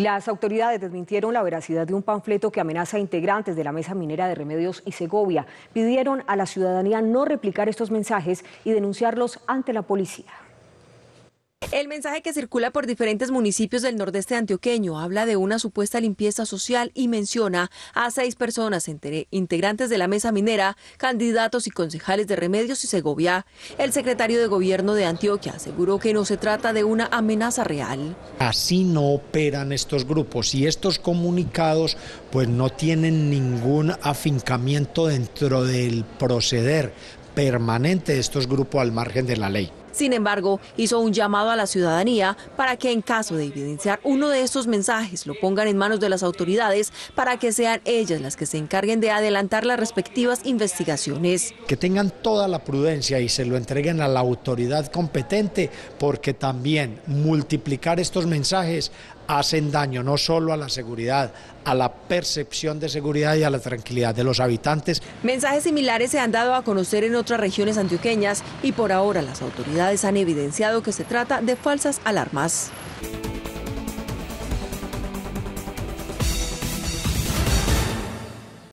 Las autoridades desmintieron la veracidad de un panfleto que amenaza a integrantes de la mesa minera de Remedios y Segovia. Pidieron a la ciudadanía no replicar estos mensajes y denunciarlos ante la policía. El mensaje que circula por diferentes municipios del nordeste antioqueño habla de una supuesta limpieza social y menciona a seis personas entre integrantes de la mesa minera, candidatos y concejales de Remedios y Segovia. El secretario de Gobierno de Antioquia aseguró que no se trata de una amenaza real. Así no operan estos grupos y estos comunicados pues no tienen ningún afincamiento dentro del proceder permanente de estos grupos al margen de la ley. Sin embargo, hizo un llamado a la ciudadanía para que en caso de evidenciar uno de estos mensajes lo pongan en manos de las autoridades para que sean ellas las que se encarguen de adelantar las respectivas investigaciones. Que tengan toda la prudencia y se lo entreguen a la autoridad competente porque también multiplicar estos mensajes hacen daño no solo a la seguridad, a la percepción de seguridad y a la tranquilidad de los habitantes. Mensajes similares se han dado a conocer en otras regiones antioqueñas y por ahora las autoridades han evidenciado que se trata de falsas alarmas.